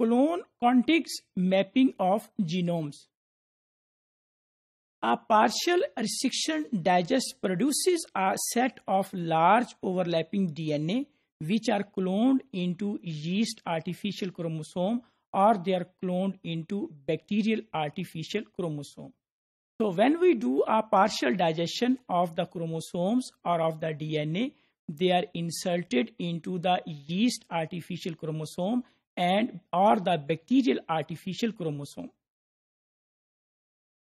clone context mapping of genomes. A partial restriction digest produces a set of large overlapping DNA which are cloned into yeast artificial chromosome or they are cloned into bacterial artificial chromosome. So when we do a partial digestion of the chromosomes or of the DNA, they are inserted into the yeast artificial chromosome and or the bacterial artificial chromosome.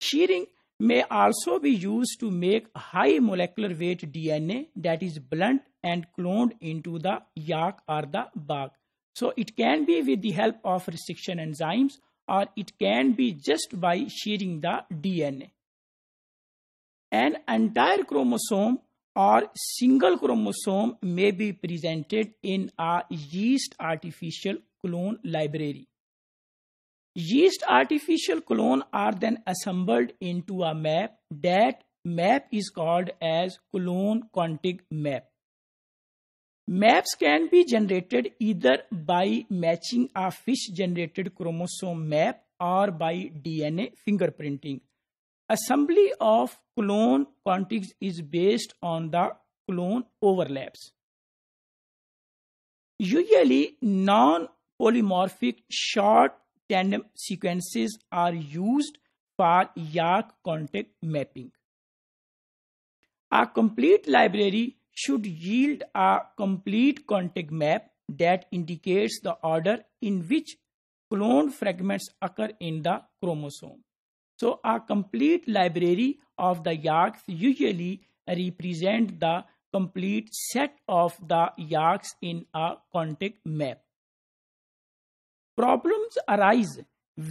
Shearing may also be used to make high molecular weight DNA that is blunt and cloned into the yak or the bark. So it can be with the help of restriction enzymes or it can be just by shearing the DNA. An entire chromosome or single chromosome may be presented in a yeast artificial clone library. Yeast artificial clone are then assembled into a map. That map is called as clone contig map. Maps can be generated either by matching a fish generated chromosome map or by DNA fingerprinting. Assembly of clone contigs is based on the clone overlaps. Usually, non polymorphic short tandem sequences are used for YARC contact mapping. A complete library should yield a complete contact map that indicates the order in which cloned fragments occur in the chromosome. So a complete library of the YARCs usually represent the complete set of the YARCs in a contact map. Problems arise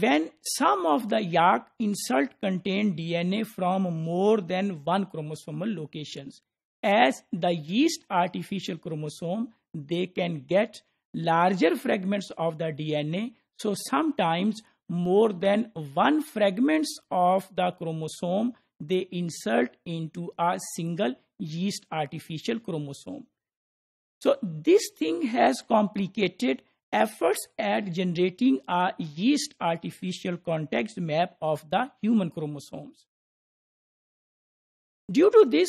when some of the yak insult contain DNA from more than one chromosomal locations. As the yeast artificial chromosome, they can get larger fragments of the DNA. So sometimes more than one fragments of the chromosome they insert into a single yeast artificial chromosome. So this thing has complicated efforts at generating a yeast artificial context map of the human chromosomes. Due to this,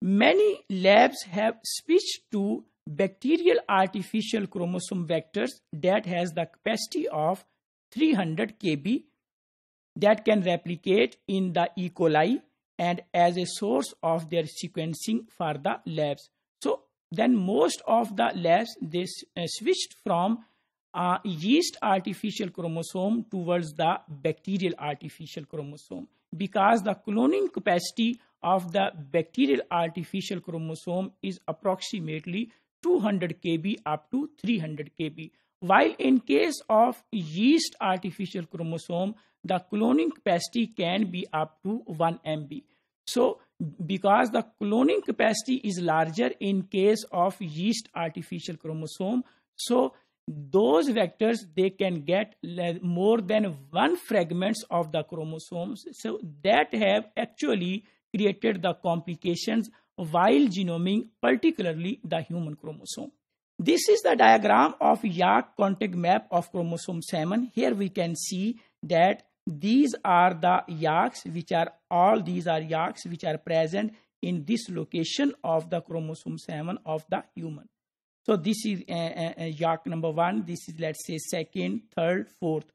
many labs have switched to bacterial artificial chromosome vectors that has the capacity of 300 kb that can replicate in the E. coli and as a source of their sequencing for the labs. So then most of the labs they uh, switched from yeast artificial chromosome towards the bacterial artificial chromosome because the cloning capacity of the bacterial artificial chromosome is approximately 200 kb up to 300 kb while in case of yeast artificial chromosome the cloning capacity can be up to 1 mb so because the cloning capacity is larger in case of yeast artificial chromosome so those vectors they can get more than one fragments of the chromosomes so that have actually created the complications while genoming particularly the human chromosome this is the diagram of yak contact map of chromosome 7 here we can see that these are the yaks which are all these are yaks which are present in this location of the chromosome 7 of the human so this is a, a, a yak number one. This is let's say second, third, fourth.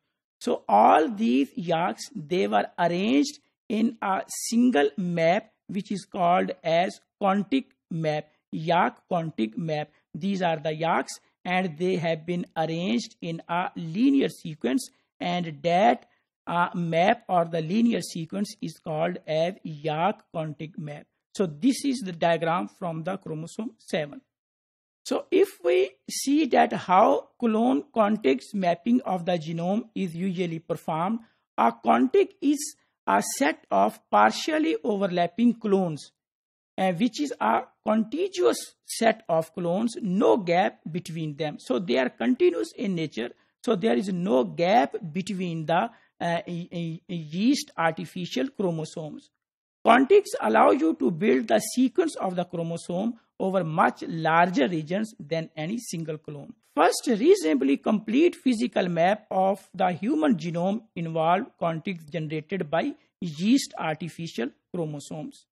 So all these yaks they were arranged in a single map which is called as contic map, yak contic map. These are the yaks and they have been arranged in a linear sequence and that uh, map or the linear sequence is called as yak contic map. So this is the diagram from the chromosome 7. So if we see that how clone context mapping of the genome is usually performed, a context is a set of partially overlapping clones, uh, which is a contiguous set of clones, no gap between them. So they are continuous in nature. So there is no gap between the uh, yeast artificial chromosomes. Contigs allow you to build the sequence of the chromosome over much larger regions than any single clone. First reasonably complete physical map of the human genome involved contigs generated by yeast artificial chromosomes.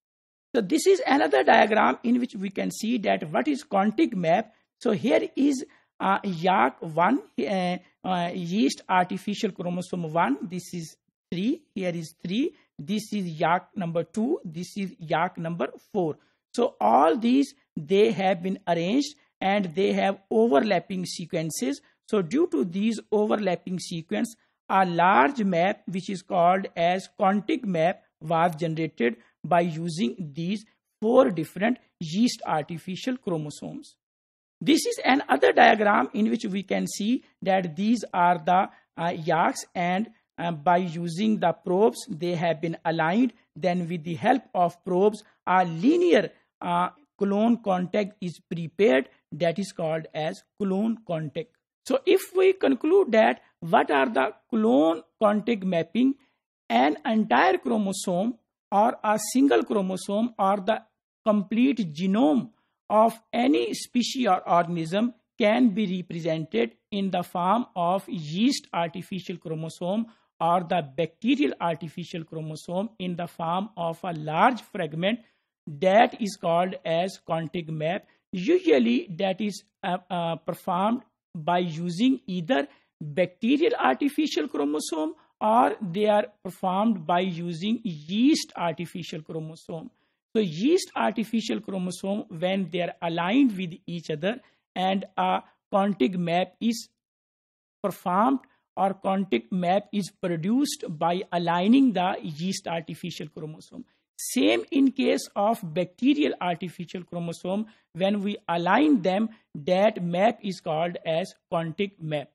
So this is another diagram in which we can see that what is contig map. So here is uh, YAC1 uh, uh, yeast artificial chromosome 1. This is 3. Here is 3. This is YAC number 2. This is YAC number 4. So all these they have been arranged and they have overlapping sequences. So due to these overlapping sequences, a large map which is called as contig map was generated by using these four different yeast artificial chromosomes. This is another diagram in which we can see that these are the uh, yaks and uh, by using the probes they have been aligned then with the help of probes a linear a clone contact is prepared that is called as clone contact. So if we conclude that what are the clone contact mapping an entire chromosome or a single chromosome or the complete genome of any species or organism can be represented in the form of yeast artificial chromosome or the bacterial artificial chromosome in the form of a large fragment that is called as contig map usually that is uh, uh, performed by using either bacterial artificial chromosome or they are performed by using yeast artificial chromosome so yeast artificial chromosome when they are aligned with each other and a contig map is performed or contig map is produced by aligning the yeast artificial chromosome same in case of bacterial artificial chromosome, when we align them, that map is called as contig map.